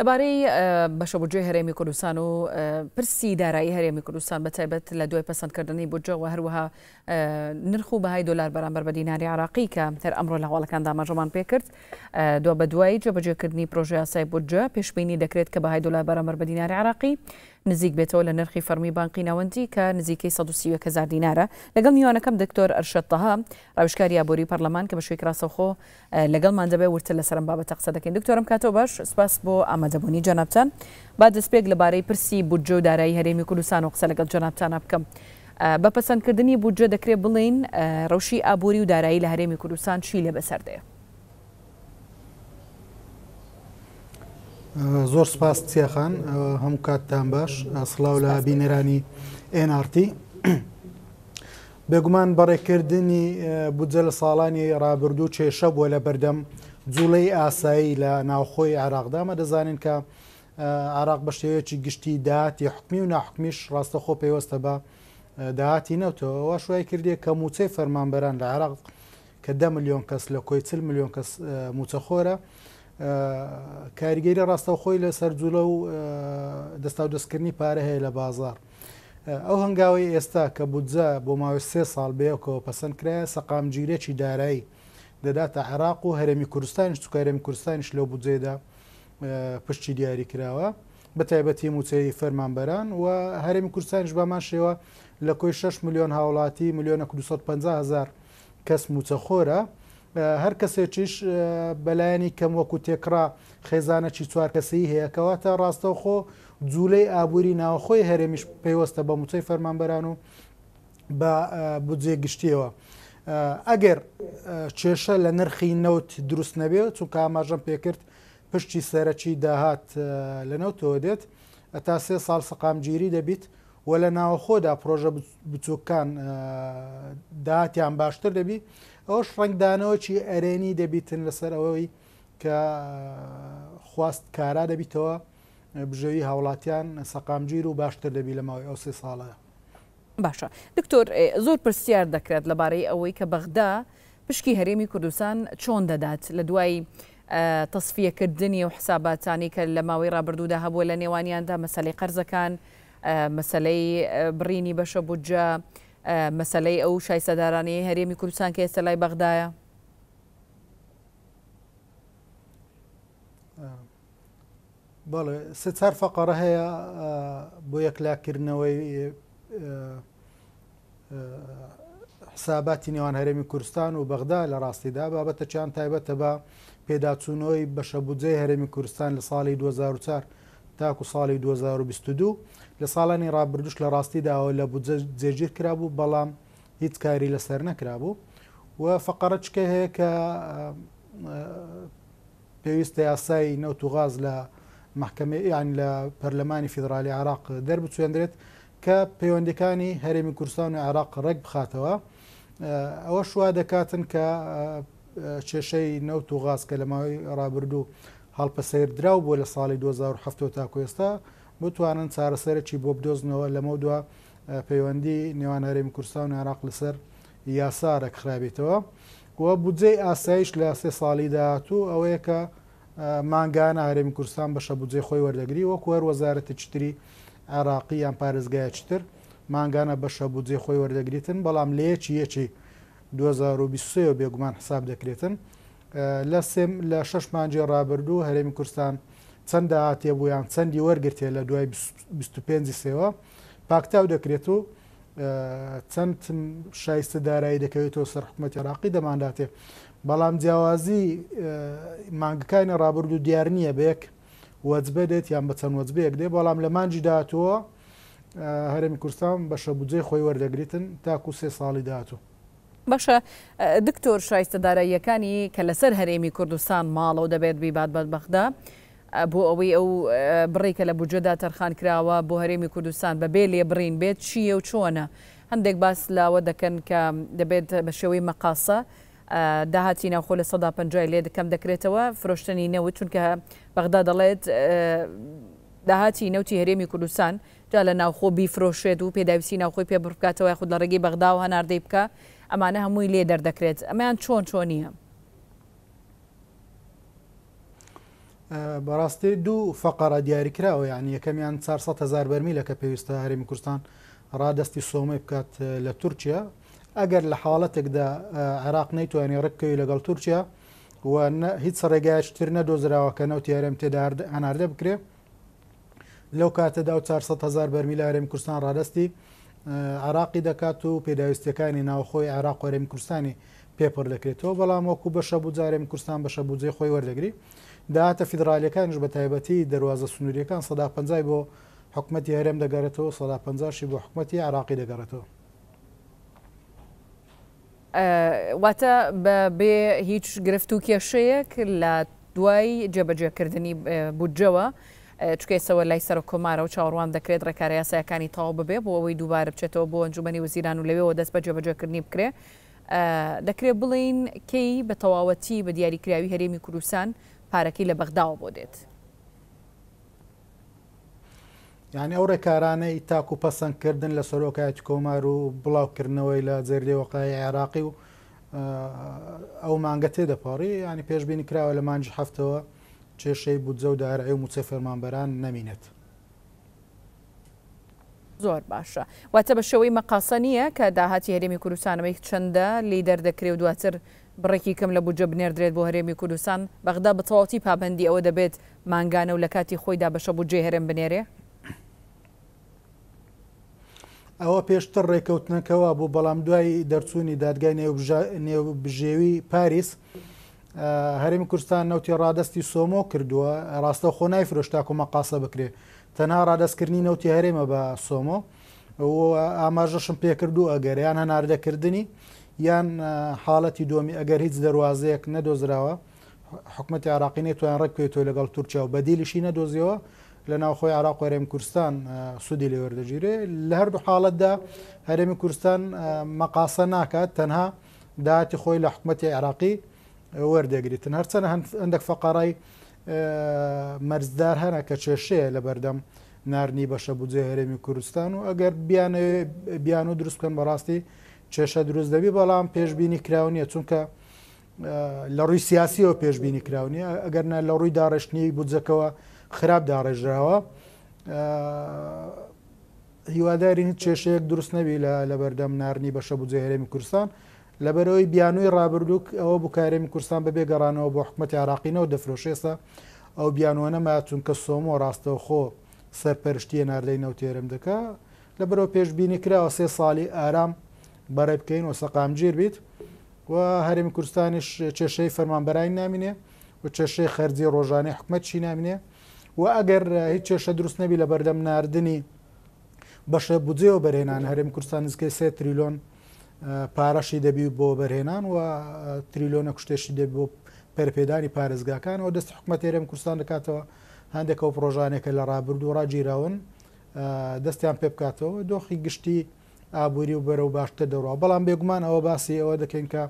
دەبارەی بەشەبجێ هەرێمی کوردستان و پرسی دارایی هەرێمی کوردستان بە تایبەت لە دوای پسندکردنی بجەوە هەروەها نرخ و بەهای دلار بەرامبەر بە دیناری عراقی کە هەر ئەمڕۆ لەهواڵەکان داماژەمان پێکرد دو بە دوای جەبجێکردنی پرۆژیاسای بجە پێشبینی دەکرێت کە بەهای دلار بەرامبەر بە دیناری عراقی نزیک بێتەوە لە نرخی فەرمی بانقی ناوەندی کە نزیکەی 1970 دینارە لەگەڵ میوانەکەم دکتۆر ئەرشەتەها ڕاوشکاری یابووری پەرلەمان کە بە شوێک ڕاستەخۆ لەگەڵمان دەبێ ورتە لە سەرم بابەت تەقسە دەکەین دکتۆرم کاتۆ باش سپاس بۆ ئامادەبوونی جانابتان با دەستپێک لەبارەی پرسی بودجە و دارایی هەرێمی کوردستان و قسە لەگەڵ جانابتانە بکەم. بە پەسەندکردنی بودجە دەکرێت بڵین ڕەوشی ئابووری و دارایی لە هەرێمی کوردستان چی لێ بەسەردەیە زۆر سپاس چێخان هەموو کاتتان باش سلااو لە بینەرانی NRT بێگومان بەڕێکردنی بودجە لە ساڵانی ڕابردوو کێشە بووە لە بەردەم جوڵەی ئاسایی لە ناوخۆی عراقدامە دەزانین کە عراق بە شێوەیەکی گشتی داهاتی حکمی و ناحکمیش ڕاستەخۆ پێوەستە بە داهاتی نەوتەوە شوای کردێ کە موچەی فەرمانبەران لە عراق کە ده میلیۆن کەس لە کۆی چل میلیۆن کەس موچەخۆرە کاریگەری ڕاستەوخۆی لە سەررجولە و دەستا و دەستکردنی پارە هەیە لە بازار. ئەو هەنگاوی ئێستا کە بودجە بۆ ماوەی سێ ساڵ بەیەکەوە پەسەند کرایە سەقامگیرێکی دارایی دەداتە عراق و هەرێمی کوردستانش توکارێمی کوردستانش لەو بودجێدا پشتی دیاری کراوە بە تایبەتی موچەی فەرمانبەران و هەرێمی کوردستانش بەماشەوە لە کۆی 6 میلیۆن هاوڵاتی میلیۆنە 250 هزار کەس موچەخۆرە هەر کەسێکیش بەلایانی کەم وەکو تێکرا خێزانەکی چوارکەسی هەیە کەواتە ڕاستە خۆ جوولەی ئابووری ناوخۆی هەرێمیش پێوەستە بە موچەی فەرمانبەران و بە بودجێ گشتیەوە. ئەگەر کێشە لە نرخی نەوت دروست نەبێت چونکە ئاماژەم پێکرد پشتی سەرەکی داهات لە نەوتەوە دێت تا سێ ساڵ سەقامگیری دەبیت و لە ناوەخۆدا پرۆژە بچووکان داهاتیان باشتر دەبی ئەوش ڕنگدانەوەکی ئەرێنی دەبیتن لەسەر ئەوەوەی کە خواست کارا دەبیتەوە بژەوی هاوڵاتیان سەقامگیر و باشتر دەبی لە ماوەی ئەو سێ ساڵە باشە دکتۆر زۆر پرسیار دەکرێت لەبارەی ئەوەی کە بەغدا پشکی هەرێمی کوردستان چۆن دەدات لە دوایی تەصفیەکردنی و حساباتانی کە لە ماوەی ڕابردوودا هەبووە لە نێوانیاندا مەسەی قەرزەکان مەسلەی بڕینی بەشە بودجە مەسلەی ئەو شایسەدارانی هەرێمی کوردستان کە ئێستا لای بەغدایە بەڵێ سێ چار فەقەرە هەیە بۆ یەکلاکردنەوەی حساباتی نێوان هەرێمی کوردستان و بەغدا لە ڕاستیدا بابەتە چیان تایبەتە بە پێداچوونەوەی بەشەبودجەی هەرێمی کوردستان لە ساڵی 2004 تاکو ساڵی 2022 لە ساڵانی ڕابردوش لە ڕاستیداەوە لە جێگیر کرابوو بەڵام هیچ کاری لەسەر نەکرابوو و فقەرچکە هەیە کە پێویستە یاسایی نەوت و غاز لە محکمە یان لە پەرلەمانی فیدراالی عراق دەربچێندرێت کە پەیوەندەکانی هەرێمی کوردستان و عراق ڕێک بخاتەوە ئەوە شوا دەکاتن کە کێشەی نەوت و غاز کە لە ماوەی ڕابردوو هەڵپەسەیر درراو بۆ لە ساڵی 2007 تا کوێستا بتوانن چارەسەرێکی بۆ بدۆزنەوە لەمە دووە پەیوەندی نێوان هەرێمی کوردستان و عراق لەسەر یاسارە خرابێتەوە وە بودجەی ئاسایش لە سێ ساڵی داهاتوو ئەوەیە کە ماگانە هەرێمی کوردستان بەشە بودجێ خۆی وەردەگری وەکو هەر وەزارەتی چتری عراقی یان پارێزگایە چتر ماگانە بەشە بودجێ خۆی وەردەگریتن بەڵام لەیەکی یەکی 2023 بێگومان حساب دەکرێتن لە سێم لە شەش مانجی ڕابردوو هەرێمی کوردستان چەندە هاتێبوویان چەندی وەرگرتێ لە دوای 25 سێوە پاکتاو دەکرێت و چەند شایستە دارایی دەکەوێتەوە سەر حکوومەت عراقی دەمانداتێ بەڵام جیاووازی مانگەکانی ڕابرد و دیار نییە بەیەک وەجبە دێت یان بە چەند وەجبەیەک دێ بەڵام لە مانجی داهاتوە هەرمی کوردستان بە شەبجێ خۆی وەردەگریتن تاکو سێ ساڵی داهاتوو. بەشە دکتۆر شایستەداراییەکانی کە لەسەر هەرێمی کوردستان ماڵەوە دەبێت بیبات بەدبەخدا بۆ ئەوەی ئەو بڕێکە لە بجێدا تەرخان کراوە بۆ هەرێمی کوردستان بەبێ لێ بڕین بێت چیە و چۆنە هەندێک باس لاوە دەکەن کە دەبێت بە شێوەی مەقاسە داهاتی ناوخۆ لە سەدا پ لێ دەکەم دەکرێتەوە فرۆشتنی نەوت چونکە بەغدا دەڵێت داهاتی نەوتی هەرێمی کوردستان جا لە ناوخۆ بیفرۆشێت و پێداویستی ناوخۆی پێ بڕکاتەوە خود لە ڕێگەی بەغدا و هەناردەی بکە ئەمانە هەمووی لێ دەردەکرێت ئەمەیان چۆن چۆنیە. بەڕاستی دوو فەقەرە دیاریکراوە یعنی یەکەمیان 400هزار بەرمیلە کە پێویستە هەرمی کوردستان ڕادستی سۆمە بکات لە تورکیا ئەگەر لە حاڵەتێکدا عراق نەیتوانانی ڕکەوی لەگەڵ تورکیا و هیچ ڕێگایشتر نەدۆزراوە کە نەوت یارم تێدا هەناردە بکرێ لەو کاتەدا و 400هزار بەرمیلە هەرێمی کوردستان ڕادستی عراقی دەکات و پێداویستەکانی ناوخۆی عراق وەرێمی کوردستانی پێپڕ دەکرێتەوە بەڵام وەکو بەشە بجارێم کوردستان بەشە بودجێ خۆی وەردەگری داهاتە فیدراالەکانش بە تایبەتی دەواازە سنووریەکان سەدا پنجای بۆ حکوومەتتی هەرێم دەگەڕێتەوە سەدا پشی بۆ حکوومەتتی عراقی دەگەڕێتەوە. واتە بێ هیچ گرفت و کێشەیەک لە دوای جێبەجێکردنی بودجەوە چکێسەوە لای سەر کۆمارە و چاوەڕوان دەکرێت ڕێکارە یاسایەکانی تاو ببێ بۆ ئەوەی دووبارە بچێتەوە بۆ ئەنجومی وزیران و لەوێەوە دەست بە جێبەجێکردنی بکرێ دەکرێت بڵین کەی بە تەواوەتی بە دیاریکراوی هەرێمی کوردستان پارەکەی لە بەغداوە بۆ دێت. یعنی ئەو ڕێکارانەی تاکو پەسەندکردن لە سەرۆکایەت کۆمار و بڵاوکردنەوەی لە جێردێوەقای عێراقی و ئەو مانگە تێدەپەڕی ینی پێشببینی کراوە لە مانجی هەفتەوە کێشەی بودجە و دارایی و موچە فەرمانبەران نەمینێت. زۆر باشە واتە بە شەوەی مەقاسە نییە کە داهاتی هەرێمی کوردستانەوەی چەندە لی دەردەکرێ و دواتر بڕێکی کەم لە بجە بنێردرێت بۆ هەرێمی کوردستان بەغدا بەتەواتی پابندی ئەوە دەبێت ماگانە و لە کاتی خۆیدا بەشە بۆ جێ هەرم بنێرێ ئەوە پێشتر ڕێکەوتنەکەەوە بوو بەڵام دوای دەرچوونی دادگای نێوبژێوی پاریس هەرمی کوردستان نەوتی ڕادستی سۆمۆ کردووە ڕاستە خۆنای فرۆشتا کۆمە قاسە بکرێ تەنها ڕادستکردنی نەوتی هەرێمە بە سۆمۆ ئاماژەشم پێکردو ئەگەریان هەناردەکردنی یان حاڵەتی دۆمی ئەگەر هیچ دەواازەیەک نەدۆزراوە حکومەتی عراقی نێتوان ڕێکێتۆ لەگەڵ تورکیا و بەدیلیشی نەدۆزیەوە لە ناوخۆی عراق هەرێم کوردستان سوودی لە وەردەگیرێ لە هەردوو حاڵەتدا هەرێمی کوردستان مەقاسە ناکات تەنها داهاتی خۆی لە حکومەتی عراقی وەردەگریتن هەرچەنە هەندێک فەقاڕای مەرزدار هەنا کە چێشەیە لە بەردەم نارنی بەشە بودجێ هەرێمی کوردستان و ئەگەر بیان و دروست بکەن بەڕاستی چێشە دروست دەبی بەڵام پێشببینی کراونیە چونکە لە ڕووی سیاسیەوە پێشببینی کراونیە ئەگەر نە لە ڕووی داڕشتنی بودجەکەەوە خراپ داڕێژراوە هیوادارین چێشەیەک دروست نەبی لە بەردەم نارنی بەشە بودجێ هەرێمی کوردستان لەبەرەوەی بیانووی ڕابردووک ئەوە بکارێمی کوردستان بەبێ گەڕانەوە بۆ حکوومەتی عراقینەوە دەفرۆشێسا ئەو بیانوانەما چونکە سۆمۆ ڕاستەوە خۆ سەرپەرشتیە ناردەی نەوتێرم دکا لەبەرەوە پێشببینی کراوە سێ ساڵی ئارام بەڕێ بکەین و سەقامگیر بیت و هەرمی کوردستانیش چێشەی فەرمانبەرای نامینێ و چێشەی خەرجی ڕۆژانەی حکومت چی نامینێ و ئەگەر هیچ چێشە دروست نەبی لە بەردەم ناردنی بەشە بودجێەوە بەرهێنان هەرم کوردستان نزکەی سێ تریلۆن پارەشی دەبی بۆ بەرهێنان و تریلۆنە کوشتێشی دەبی بۆ پەرپێدانی پارێزگاکانەوە دەست حکوومەتێرم کوردستان دەکاتەوە هەندێکە و پرۆژانێکە لە ڕابرد و ڕاجیراون دەستیان پێ بکاتەوە دۆخی گشتی ئابووری و بەرەو باشتە دەڕەوە بەڵام بێگومان ئەوە باسی ئەوە دەکەین کە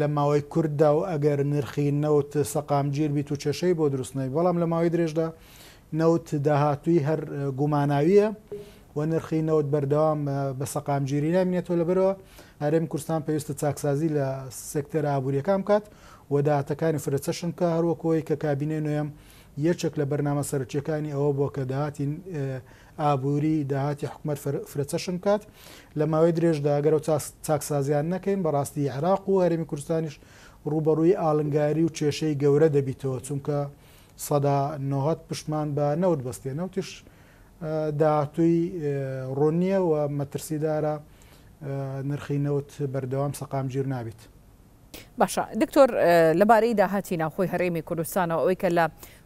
لە ماوەی کووردا و ئەگەر نرخی نەوت سەقامگیر بیت و چێشەی بۆ دروستنەوەی بەڵام لە ماوەی درێژدا نەوت داهاتووی هەر گوماناویە و نرخی نەوت بەردەوام بە سەقامگیری نامێتەوە لە بەرەوە هەرێم کوردستان پێویستە چاکسازی لە سکتەر ئابوووریەکان بکات وەداتەکانی فرەچەشن کە هەروەکۆی کە کابینێ نوێم یەکێک لە بەرنامە سەرچەکانی ئەوە بۆ کە داهاتی ئابووری داهاتی حکوومەت فرەچەشن کات لە ماوەی درێژداگەرە و چاکسازیان نەکەین بەڕاستی عراق و هەرێمی کوردستانیش ڕوبەڕووی ئالنگاری و کێشەی گەورە دەبیتەوە چونکە سەدا نهات پشتمان بە نەوت بەستێ نەوتیش داهاتووی ڕۆنیە و مەترسیدارە نرخینەوت بەردەوام سەقامگیر نابێت. باشە دکتۆر لەبارەی داهاتی ناخۆی هەرێمی کوردستانەوە ئەوەی کە لە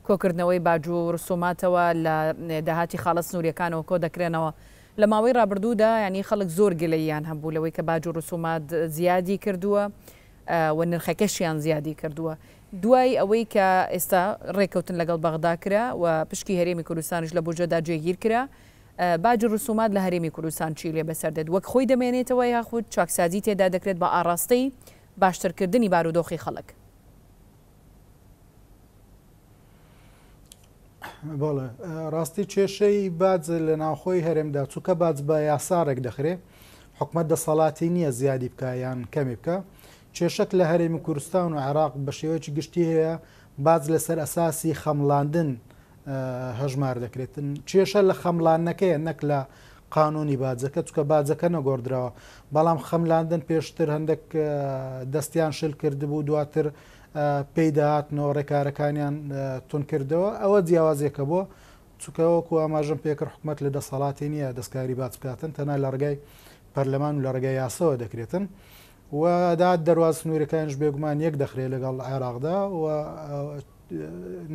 کۆکردنەوەی باج و ڕسوماتەوە لە داهاتی خاڵە سنووریەکانەوە کۆ دەکرێنەوە لە ماوەی ڕابردوودا ینی خەڵک زۆر گلەیان هەبوو لەوەی کە باج و ڕسومات زیادی کردووە و نرخەکەشیان زیادی کردووە دوای ئەوەی کە ئێستا ڕێککەوتن لەگەڵ بەغدا کرا و پشکی هەرێمی کوردستانش لە بۆجەدا جێگیر کرا باج ڕسومات لە هەرێمی کوردستان چی لێ بەسەردەێت وەک خۆی دەمێنێتەوە یاخود چاکسازی تێدا دەکرێت بە ئاراستەی باشترکردنی بارودۆخی خەڵک بەڵێ ڕاستی کێشەی باز لە ناوخۆی هەرێمدا چووکە باز بە یاسارێک دەخرێ حکومت دەسەڵاتی نییە زیادی بکە یان کەمی بکە کێشەک لە هەرێمی کوردستان و عراق بە شێوەیەکی گشتی هەیە باز لەسەر ئەساسی خەمڵاندن هەژمار دەکرێتن کێشە لە خەمڵانەکەیە نەک لە قانونی باجەکە چکە باجەکە نەگۆدرراوە بەڵام خەملاندن پێشتر هەندێک دەستیان شل کردبوو دواتر پێیداات نۆڕێکارەکانیان تون کردەوە ئەوە جیاوازێکە بۆ چکەوەکو ئاماژم پێکرد حکومت لە دەسەڵاتی نییە دەستکاری باز بکاتن تەنا لە ڕگەی پەرلەمان و لە ڕگەی یاسەوە دەکرێتن. ودا دەواز سنوورەکانش بێگومان یەک دەخرێ لەگەڵ عێراقدا و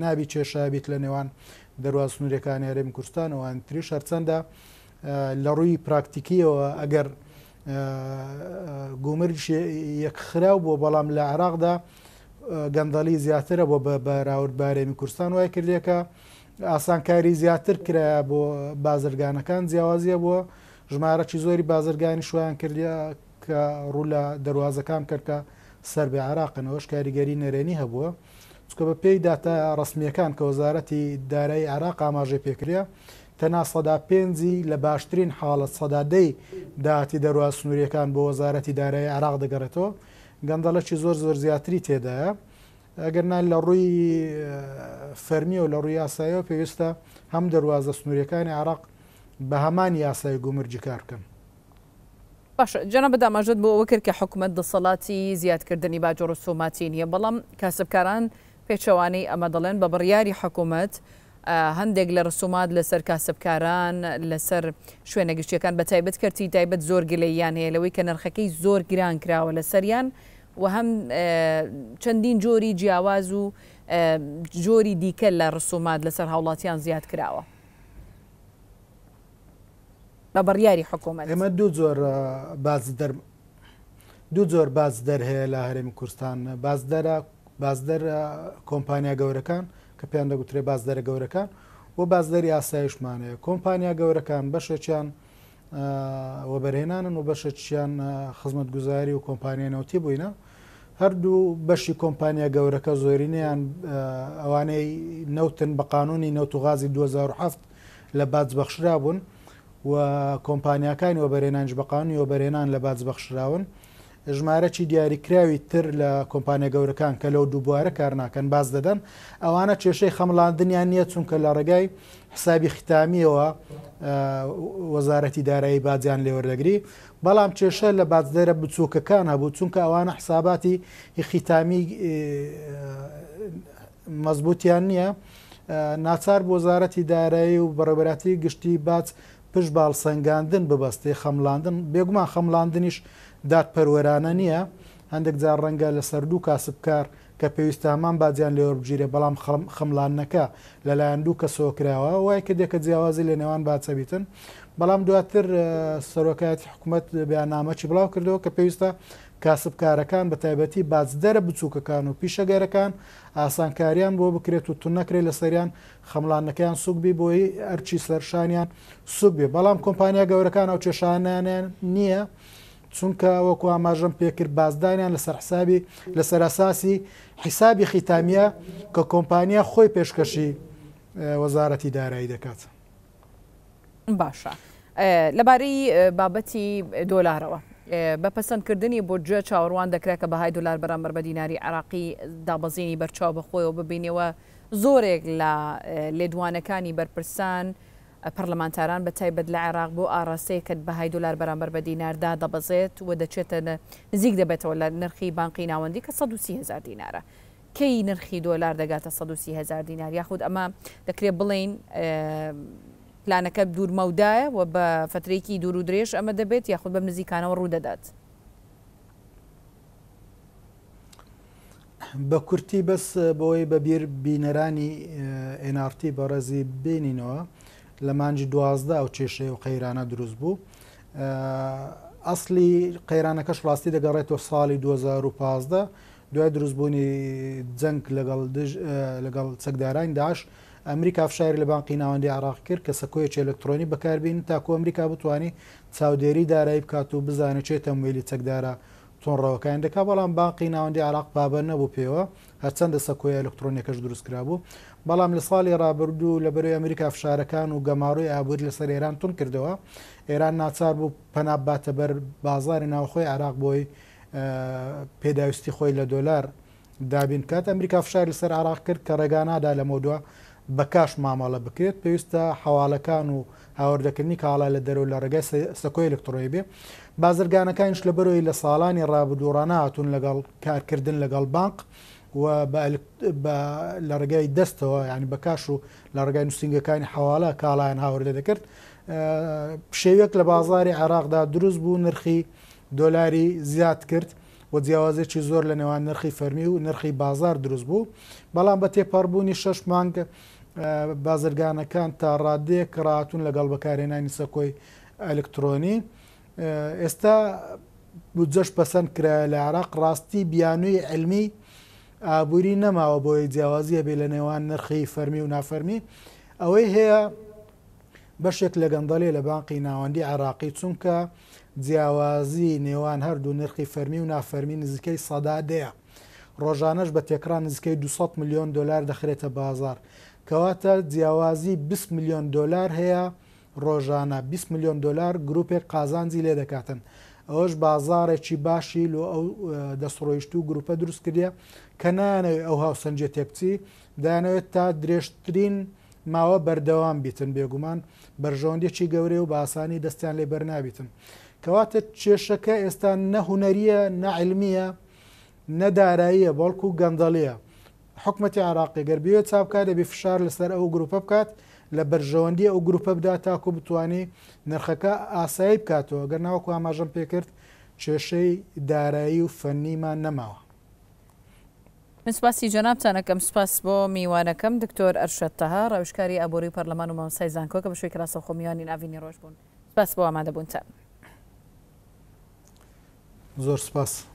نابی چێشابیت لە نێوان دەواز سنوورەکان یاێم کوردستان و ئەتری شەرچەندە لە ڕووی پراکتیکیەوە ئەگەر گومرج یەکخراو بۆ بەڵام لە عراقدا گەندەلی زیاترە بۆ بە بەراورد بارێمی کوردستان وای کردێکە ئاسانکاری زیاتر کرایە بۆ بازرگانەکان جیاوازیە بۆ ژمارەی زۆری بازرگانی شویان کردیا کە ڕوو لە دەواازەکان کردکە سەر بە عراقنەوەش کاریگەری نەرێنی هەبووە چکە بە پێی داتا ڕسمیەکان کە وەزارەتی دارایی عراق ئاماژێ پێکرێ تەنا سەدا پێنجی لە باشترین حاڵەت سەدادەی داهاتی دەروا سنووریەکان بۆ وەزارەتی دارایی عراق دەگەڕێتەوە گەندەڵەکی زۆر زۆر زیاتری تێدایە ئەگەرنا لە ڕووی فەرمی و لە ڕووی یاسایەوە پێویستە هەم دەواازە سنووریەکانی عراق بە هەمان یاسای گومرجی کارکەن باش جەنە بەداماژت بۆ ئەوە کرد کە حکوومەت دەسەڵاتی زیادکردنی باجۆ ڕسوماتی نییە بەڵام کاسبکاران پێچەوانەی ئەمە دەڵێن بە بڕیاری حکوومەت هەندێک لە ڕسومات لەسەر کاسبکاران لەسەر شوێنە گشتیەکان بە تایبەت کردی تایبەت زۆر گلەیان هەیە لەوەی کە نرخەکەی زۆر گران کراوە لە سەریان و هەم چەندین جۆری جیاواز و جۆری دیکە لە ڕسومات لەسەر هاوڵاتیان زیاد کراوە. بە بڕیاری حکوومەت ئێمە دوو زۆر باز دەر دوو زۆر باز دەر هەیە لە هەرێمی کوردستان باز دەرە باز دەر کۆمپانیا گەورەکان کە پێیان دەگوترێ باز دەرە گەورەکان بۆ بازدەری ئاسایشمانەیە کۆمپانیا گەورەکان بەشێکیان وەبەرهێنانن و بەشێکیان خزمەت گوزاری و کۆمپانیانەوتی بووینە هەردوو بەشی کۆمپانیا گەورەکە زۆرینیان ئەوانەی نەوتن بە قانونی نەوت و غازی 2007 لە بازبەخشرا بوون و کۆمپانیەکان وەبەرێنانج بەقانی وەبەرێنان لە بازبەخشراون ژمارەی دیاریکراوی تر لە کۆمپانیا گەورەکان کە لەو دووبارە کار ناکەن باز دەدەن ئەوانە کێشەی خەمڵاندنیان نییە چونکە لە ڕێگای حسابی ختامیەوە وەزارەتی دارایی بازیان لێوەردەگری بەڵام کێشە لە بازدەرە بچووکەکان هەبوو چونکە ئەوانە حساباتی ختامی مەزبوطیان نییە ناچار بۆ وەزارەتی دارایی و بەڕێبەتی گشتی باز پش باڵسەنگاندن ببەستی خەملاندن بێگومان خەملاندنیش دادپەروەرانە نییە هەندێک جار ڕەنگە لە سەردوو کاسبکار کە پێویستامان بازیان لێوە بگیرێ بەڵام خەملانەکە لەلایەن دوو کە سۆکراوە وای کە دێکە جیاوازی لە نێوان باچەبیتن بەڵام دواتر سەرۆکایەتی حکوومەت بەیانامەکی بڵاو کردەوە کە پێویستە کاسبکارەکان بە تایبەتی بازدەرە بچووکەکان و پیشەگەرەکان ئاسانکاریان بۆ بکرێت و تون نەکرێت لە سەریان خەملانەکەیان سوک بی بۆی ئەرچی سەرشانیان سوک بێ بەڵام کۆمپانیا گەورەکان ئەو کێشانانیان نییە. چونکە وەکو ئاماژم پێکرد بازدانیان لە سەرحسابی لە سەراساسی حیسابی خیتامیە کە کۆمپانیا خۆی پێشکەشی وەزارەتی دارایی دەکات. باشە لەبارەی بابەتی دۆلارەوە. بە پەسەندکردنی بۆ گوێ چاوەڕوان دەکرێت کە بەهای دولار بەرامبەر بە دیناری عراقی دابەزیینی بەرچاو بەخۆیەوە ببینەوە زۆرێک لە لێدوانەکانی بەرپرسان پەرلەمانتاران بە تایبەت لە عێراق بۆ ئاراسی کرد بەهای دولار بەرامبەر بە دیناردا دەبەزێت و دەچێتە نزیک دەبێتەوە لە نرخی بانقی ناوەندی کە 1هزار دینارە. کەی نرخی دۆلار دەگاتە 1هزار دینار یاخود ئەمە دەکرێت بڵین پلانەکە دوورمەودایە و بە فترێکی دوور و درێژ ئەمە دەبێت یاخود بەم نزیکانەوە ڕوودەدات. بە کورتی بەس بۆی بەبییر بینەرانی ئێنارتی بەڕێزی بینینەوە لە مانجی دوازدە ئەو کێشەی و قەیرانە دروست بوو. ئەسلی قەیرانەکەش ڕاستی دەگەڕێتەوە ساڵی 2015 دوای دروستبوونی جەنگ لەگەڵ چەکدارانی داش ئەمریکا فشار لە بانقی ناوەندی عراق کرد کە سەکۆیەکی ئەلکترۆنی بەکاربین تاکو ئەمریکا بتوانانی چاودێری دارایی بکات و بزانێتێتە میلی چەکدارە تۆنڕەوەکەیان دەکا بەڵام باقی ناوەندی عراق پابەر نەبوو پێوە هەرچەندە سەکۆی ئەلکترۆنیەکەش دروست کرابوو بەڵام لە ساڵی ڕابردوو لە بەرەوەی ئەمریکا فشارەکان و گەماڕۆی ئابووری لەسەر ئێران تون کردەوە ئێران ناچار بوو پەناباتە بەر بازاری ناوخۆی عراق بۆی پێداویستی خۆی لە دۆلار دابین کات ئەمریکا فشاری سەر عراق کرد کە ڕێگانادا لە مۆدووە بە کاش مامەڵە بکرێت پێویستە حواڵەکان و هاوردەکردنی کاڵا لە دەرو لە ڕگەی سەکۆی ئەلکترۆی بێ بازرگانەکانش لە بەرۆی لە ساڵانی ڕابدوورانە هاتون لەگەڵ کارکردن لەگەڵ بانک و لە ڕگەی دەستەوە ینی بە کاش و لە ڕگەی نووسنگەکانی حواڵە کاڵایان هاور لە دەکرد شێوێک لە بازاری عراقدا دروست بوو نرخی دۆلاری زیاد کرد و جیاوازێکی زۆر لە نێوان نرخی فەرمی و نرخی بازار دروست بوو بەڵام بە تێپەڕبوونی شش مانگە بازرگانەکان تا ڕادێک کە ڕاتون لەگەڵ بەکارێنانی سەکۆی ئەلکترۆنی ئێستا بودجەش پەسەند کرا لە عراق ڕاستی بیانووی ئەلمی ئابووری نەماوە بۆی جیاوازیە بێ لە نێوان نرخی فەرمی و نافەرمی ئەوەی هەیە بەشێک لە گەندەڵێ لە بانقی ناوەندی عراقی چونکە جیاوازی نێوان هەردوو نرخی فەرمی و نافەرمی نزیکەی سەدا دەیە ڕۆژانەش بە تێکران نزیکەی 200 میلیۆن دلار دەخرێتە بازار کەواتە جیاوازی 20 میلیۆن دلار هەیە ڕۆژانە 20 میلیۆن دلار گرروپێک قازانجی لێ دەکاتن ئەوەش بازارێکی باشی لۆ ئەو دەسڕۆیشت و گروپە دروست کردە کە نانەوێت ئەو هاوسەنجە تێکچی دانەوێت تا درێژترین ماوە بەردەوام بیتن بێگومان بەرژۆندێکی گەورەی و باسانی دەستیان لێ بەرنابیتن کەواتە کێشەکە ئێستا نەهونەریە نەعلمیە نەداراییە بەڵکو و گەندەڵەیە حکومەتی عراقی گەربیێت چاپکات دەبی فشار لەسەر ئەو گروپە بکات لە بەرژەوەندی ئەو گروپە بدا تاکو بتانی نرخەکە ئاسایی بکاتەوە گەر ناوکو ئاماژەم پێکرد کێشەی دارایی و فەنیمان نەماوە مسپاسی جەنابتانەکەم سپاس بۆ میوانەکەم دکتۆر ئەرشەتەها ڕەوشکاری ئەبووری پەرلەمان و مامسای زانکۆ کە بە شوی کراسە خۆمیانی ناوینی ڕۆژ بوون سپاس بۆ ئامادەبوونتان زۆر سپاس.